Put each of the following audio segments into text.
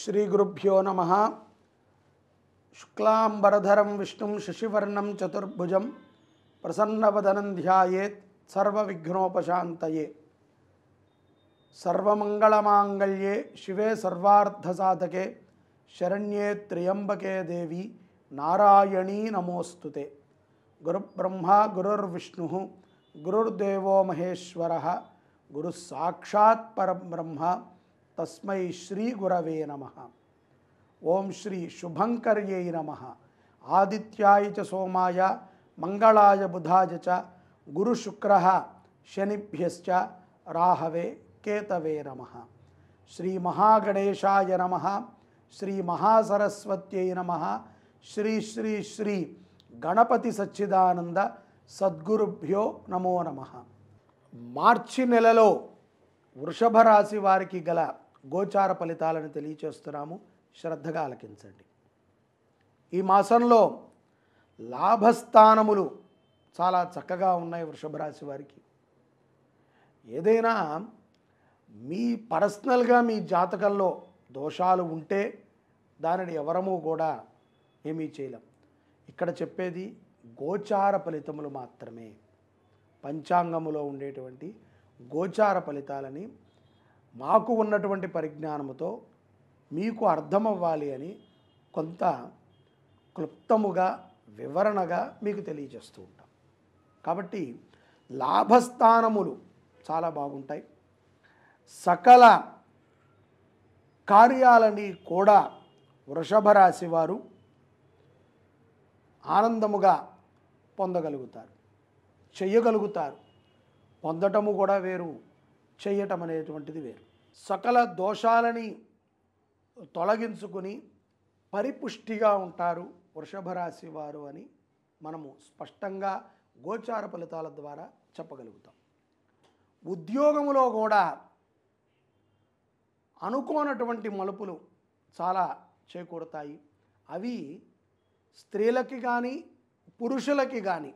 శ్రీగురుభ్యో నమ శుక్లాంబరధరం విష్ణుం శశివర్ణం చతుర్భుజం ప్రసన్నవదనం ధ్యాయేత్ సర్వవిఘ్నోపశాంతయే సర్వమంగళమాంగళ్యే శివే సర్వార్థసాధకే శరణ్యే త్ర్యంబకే దేవి నారాయణీ నమోస్తుతే గురుబ్రహ్మ గురుర్విష్ణు గురుర్దేవో మహేశ్వర గురుస్సాక్షాత్ పరబ్రహ్మ తస్మై శ్రీ గురవే నమ ఓం శ్రీ శుభంకర్యై నమ ఆదిత్యాయ చ సోమాయ మంగళాయ బుధాయ చ గురుశుక్ర శనిభ్యశ్చ రాహవే కేతవే నమ శ్రీ మహాగణేశాయ నమ శ్రీ మహాసరస్వత్యై నమ శ్రీ శ్రీ శ్రీ గణపతి సచ్చిదానంద సద్గురుభ్యో నమో నమ మార్చి నెలలో వృషభ రాశి వారికి గల గోచార ఫలితాలను తెలియచేస్తున్నాము శ్రద్ధగా ఆలకించండి ఈ మాసంలో లాభస్థానములు చాలా చక్కగా ఉన్నాయి వృషభ రాశి వారికి ఏదైనా మీ పర్సనల్గా మీ జాతకంలో దోషాలు ఉంటే దానిని ఎవరము కూడా ఏమీ చేయలేం ఇక్కడ చెప్పేది గోచార ఫలితములు మాత్రమే పంచాంగములో ఉండేటువంటి గోచార ఫలితాలని మాకు ఉన్నటువంటి పరిజ్ఞానముతో మీకు అర్థమవ్వాలి అని కొంత క్లుప్తముగా వివరణగా మీకు తెలియజేస్తూ ఉంటాం కాబట్టి లాభస్థానములు చాలా బాగుంటాయి సకల కార్యాలని కూడా వృషభ రాశి వారు ఆనందముగా పొందగలుగుతారు చేయగలుగుతారు పొందటము కూడా వేరు చేయటం అనేటువంటిది వేరు సకల దోషాలని తొలగించుకుని పరిపుష్టిగా ఉంటారు వృషభ రాశి వారు అని మనము స్పష్టంగా గోచార ఫలితాల ద్వారా చెప్పగలుగుతాం ఉద్యోగములో కూడా అనుకోనటువంటి మలుపులు చాలా చేకూరుతాయి అవి స్త్రీలకి కానీ పురుషులకి కానీ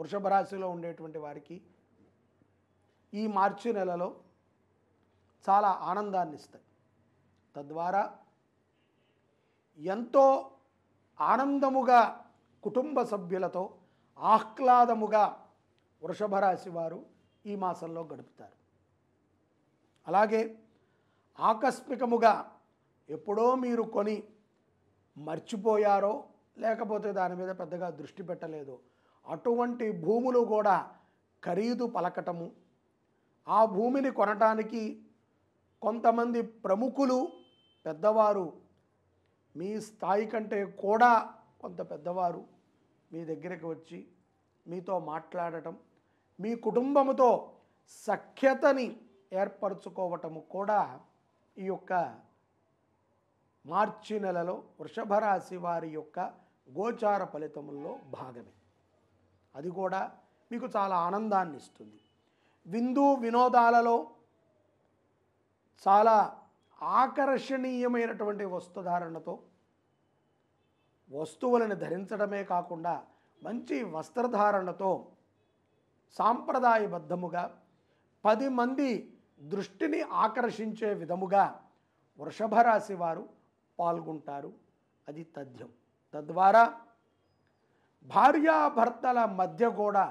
వృషభ రాశిలో ఉండేటువంటి వారికి ఈ మార్చి నెలలో చాలా ఆనందాన్ని ఇస్తాయి తద్వారా ఎంతో ఆనందముగా కుటుంబ సభ్యులతో ఆహ్లాదముగా వృషభ రాశి వారు ఈ మాసంలో గడుపుతారు అలాగే ఆకస్మికముగా ఎప్పుడో మీరు కొని మర్చిపోయారో లేకపోతే దాని మీద పెద్దగా దృష్టి పెట్టలేదో అటువంటి భూములు కూడా ఖరీదు పలకటము ఆ భూమిని కొనటానికి కొంతమంది ప్రముఖులు పెద్దవారు మీ స్థాయి కంటే కూడా కొంత పెద్దవారు మీ దగ్గరికి వచ్చి మీతో మాట్లాడటం మీ కుటుంబంతో సఖ్యతని ఏర్పరచుకోవటము కూడా ఈ యొక్క మార్చి నెలలో వృషభ రాశి వారి యొక్క గోచార ఫలితముల్లో భాగమే అది కూడా మీకు చాలా ఆనందాన్ని ఇస్తుంది విందు వినోదాలలో చాలా ఆకర్షణీయమైనటువంటి వస్త్రధారణతో వస్తువులను ధరించడమే కాకుండా మంచి వస్త్రధారణతో సాంప్రదాయబద్ధముగా పది మంది దృష్టిని ఆకర్షించే విధముగా వృషభ రాశి వారు పాల్గొంటారు అది తథ్యం తద్వారా భార్యాభర్తల మధ్య కూడా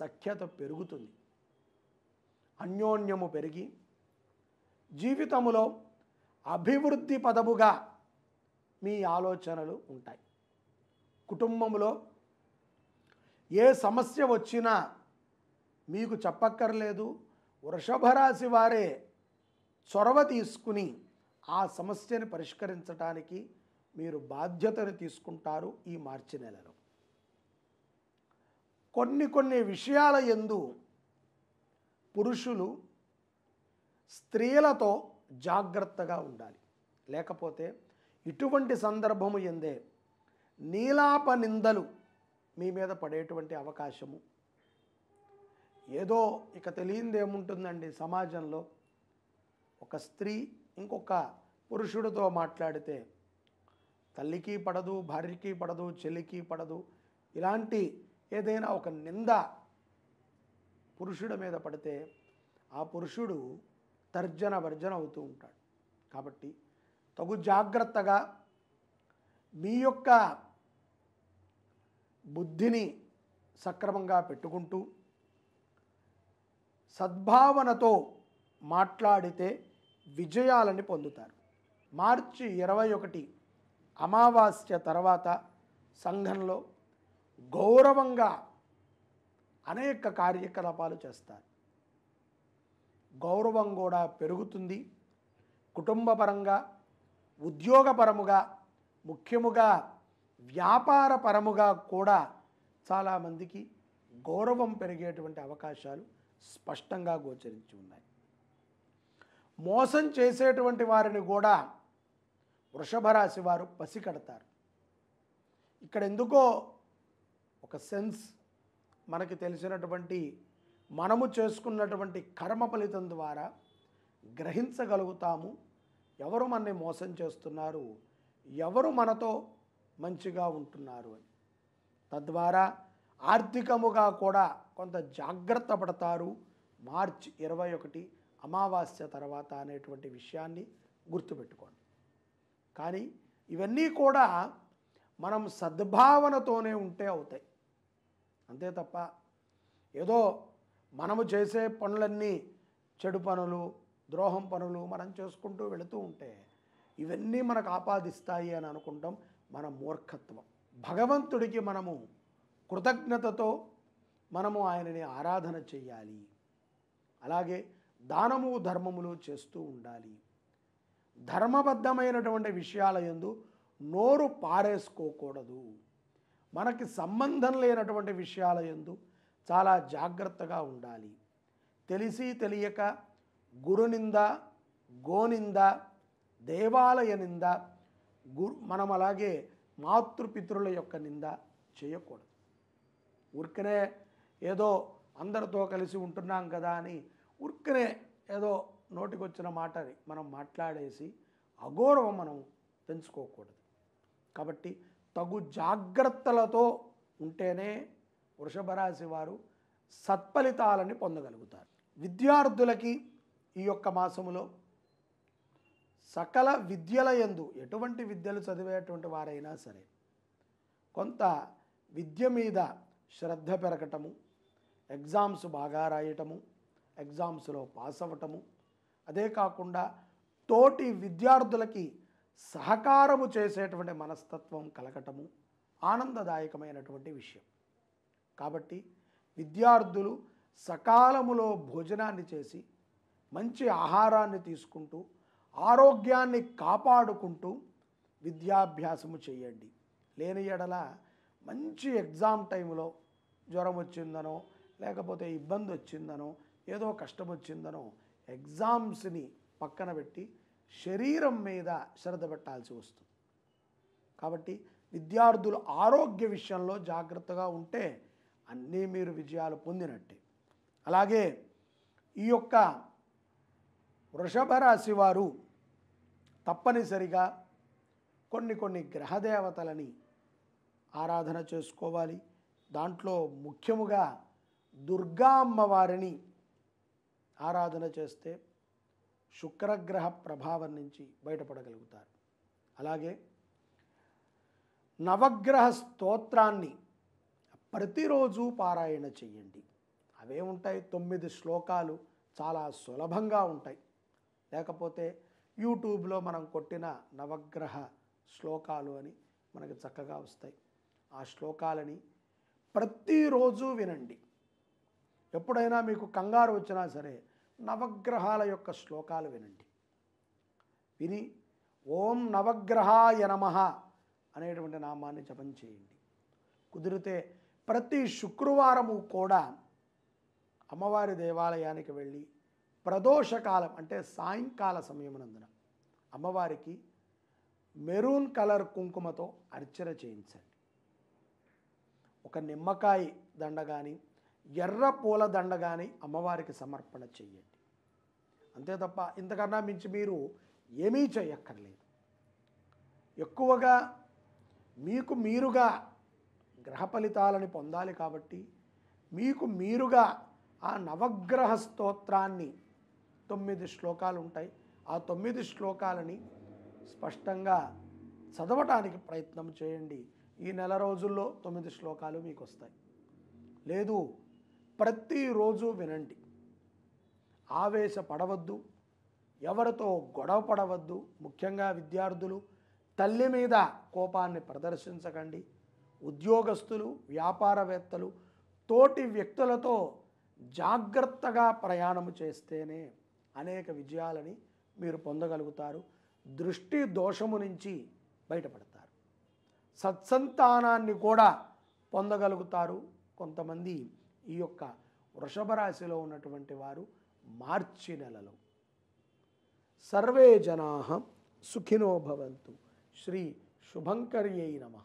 సఖ్యత పెరుగుతుంది అన్యోన్యము పెరిగి జీవితములో అభివృద్ధి పదముగా మీ ఆలోచనలు ఉంటాయి కుటుంబంలో ఏ సమస్య వచ్చినా మీకు చెప్పక్కర్లేదు వృషభరాశి వారే చొరవ తీసుకుని ఆ సమస్యను పరిష్కరించడానికి మీరు బాధ్యతను తీసుకుంటారు ఈ మార్చి నెలలో కొన్ని కొన్ని విషయాల ఎందు పురుషులు స్త్రీలతో జాగ్రత్తగా ఉండాలి లేకపోతే ఇటువంటి సందర్భము ఎందే నీలాప నిందలు మీ మీద పడేటువంటి అవకాశము ఏదో ఇక తెలియంది ఏముంటుందండి సమాజంలో ఒక స్త్రీ ఇంకొక పురుషుడితో మాట్లాడితే తల్లికి పడదు భార్యకి పడదు చెల్లికి పడదు ఇలాంటి ఏదైనా ఒక నింద పురుషుడి మీద పడితే ఆ పురుషుడు తర్జన వర్జన అవుతూ ఉంటాడు కాబట్టి తగు జాగ్రత్తగా మీ యొక్క బుద్ధిని సక్రమంగా పెట్టుకుంటూ సద్భావనతో మాట్లాడితే విజయాలని పొందుతారు మార్చి ఇరవై ఒకటి అమావాస్య తర్వాత సంఘంలో గౌరవంగా అనేక కార్యకలాపాలు చేస్తారు గౌరవం కూడా పెరుగుతుంది కుటుంబపరంగా ఉద్యోగపరముగా ముఖ్యముగా వ్యాపారపరముగా కూడా చాలామందికి గౌరవం పెరిగేటువంటి అవకాశాలు స్పష్టంగా గోచరించి ఉన్నాయి మోసం చేసేటువంటి వారిని కూడా వృషభ రాశి వారు పసికడతారు ఇక్కడ ఎందుకో ఒక సెన్స్ మనకి తెలిసినటువంటి మనము చేసుకున్నటువంటి కర్మ ఫలితం ద్వారా గ్రహించగలుగుతాము ఎవరు మనని మోసం చేస్తున్నారు ఎవరు మనతో మంచిగా ఉంటున్నారు అని తద్వారా ఆర్థికముగా కూడా కొంత జాగ్రత్త పడతారు మార్చ్ ఇరవై ఒకటి అమావాస్య తర్వాత అనేటువంటి విషయాన్ని గుర్తుపెట్టుకోండి కానీ ఇవన్నీ కూడా మనం సద్భావనతోనే ఉంటే అవుతాయి అంతే తప్ప ఏదో మనము చేసే పనులన్నీ చెడు పనులు ద్రోహం పనులు మనం చేసుకుంటూ వెళుతూ ఉంటే ఇవన్నీ మనకు ఆపాదిస్తాయి అని అనుకుంటాం మన మూర్ఖత్వం భగవంతుడికి మనము కృతజ్ఞతతో మనము ఆయనని ఆరాధన చెయ్యాలి అలాగే దానము ధర్మములు చేస్తూ ఉండాలి ధర్మబద్ధమైనటువంటి విషయాల ఎందు నోరు పారేసుకోకూడదు మనకి సంబంధం లేనటువంటి విషయాల ఎందు చాలా జాగ్రత్తగా ఉండాలి తెలిసి తెలియక గురునింద గోనింద దేవాలయ నింద గురు మనం అలాగే మాతృపితృల యొక్క నింద చేయకూడదు ఉరికనే ఏదో అందరితో కలిసి ఉంటున్నాం కదా అని ఉరికనే ఏదో నోటికొచ్చిన మాట మనం మాట్లాడేసి అగౌరవం మనం పెంచుకోకూడదు కాబట్టి తగు జాగ్రత్తలతో ఉంటేనే వృషభ రాశి వారు సత్ఫలితాలని పొందగలుగుతారు విద్యార్థులకి ఈ యొక్క మాసములో సకల విద్యల ఎందు ఎటువంటి విద్యలు చదివేటువంటి వారైనా సరే కొంత విద్య మీద శ్రద్ధ పెరగటము ఎగ్జామ్స్ బాగా రాయటము ఎగ్జామ్స్లో పాస్ అవ్వటము అదే కాకుండా తోటి విద్యార్థులకి సహకారము చేసేటువంటి మనస్తత్వం కలగటము ఆనందదాయకమైనటువంటి విషయం కాబట్టి విద్యార్థులు సకాలములో భోజనాన్ని చేసి మంచి ఆహారాన్ని తీసుకుంటూ ఆరోగ్యాన్ని కాపాడుకుంటూ విద్యాభ్యాసము చేయండి లేని ఎడల మంచి ఎగ్జామ్ టైంలో జ్వరం వచ్చిందనో లేకపోతే ఇబ్బంది వచ్చిందనో ఏదో కష్టం వచ్చిందనో ఎగ్జామ్స్ని పక్కన పెట్టి శరీరం మీద శ్రద్ధ పెట్టాల్సి వస్తుంది కాబట్టి విద్యార్థులు ఆరోగ్య విషయంలో జాగ్రత్తగా ఉంటే అన్నీ మీరు విజయాలు పొందినట్టే అలాగే ఈ యొక్క వృషభ రాశి వారు తప్పనిసరిగా కొన్ని కొన్ని గ్రహదేవతలని ఆరాధన చేసుకోవాలి దాంట్లో ముఖ్యముగా దుర్గా అమ్మవారిని ఆరాధన చేస్తే శుక్రగ్రహ ప్రభావం నుంచి బయటపడగలుగుతారు అలాగే నవగ్రహ స్తోత్రాన్ని ప్రతిరోజు పారాయణ చెయ్యండి అవే ఉంటాయి తొమ్మిది శ్లోకాలు చాలా సులభంగా ఉంటాయి లేకపోతే యూట్యూబ్లో మనం కొట్టిన నవగ్రహ శ్లోకాలు అని మనకు చక్కగా వస్తాయి ఆ శ్లోకాలని ప్రతిరోజు వినండి ఎప్పుడైనా మీకు కంగారు వచ్చినా సరే నవగ్రహాల యొక్క శ్లోకాలు వినండి విని ఓం నవగ్రహాయ నమ అనేటువంటి నామాన్ని జపం చేయండి కుదిరితే ప్రతి శుక్రవారము కూడా అమ్మవారి దేవాలయానికి వెళ్ళి ప్రదోషకాలం అంటే సాయంకాల సమయమునందున అమ్మవారికి మెరూన్ కలర్ కుంకుమతో అర్చన చేయించండి ఒక నిమ్మకాయ దండ కానీ ఎర్ర పూలదండ కానీ అమ్మవారికి సమర్పణ చెయ్యండి అంతే తప్ప ఇంతకన్నా మించి మీరు ఏమీ చేయక్కర్లేదు ఎక్కువగా మీకు మీరుగా గ్రహ ఫలితాలని పొందాలి కాబట్టి మీకు మీరుగా ఆ నవగ్రహ స్తోత్రాన్ని తొమ్మిది శ్లోకాలు ఉంటాయి ఆ తొమ్మిది శ్లోకాలని స్పష్టంగా చదవటానికి ప్రయత్నం చేయండి ఈ నెల రోజుల్లో తొమ్మిది శ్లోకాలు మీకు వస్తాయి లేదు ప్రతిరోజు వినండి ఆవేశపడవద్దు ఎవరితో గొడవ పడవద్దు ముఖ్యంగా విద్యార్థులు తల్లి మీద కోపాన్ని ప్రదర్శించకండి ఉద్యోగస్తులు వ్యాపారవేత్తలు తోటి వ్యక్తులతో జాగ్రత్తగా ప్రయాణము చేస్తేనే అనేక విజయాలని మీరు పొందగలుగుతారు దృష్టి దోషము నుంచి బయటపడతారు సత్సంతానాన్ని కూడా పొందగలుగుతారు కొంతమంది ఈ యొక్క వృషభ రాశిలో ఉన్నటువంటి వారు మార్చి నెలలో సర్వే జనా సుఖినో భవంతు శ్రీ శుభంకర్యై నమ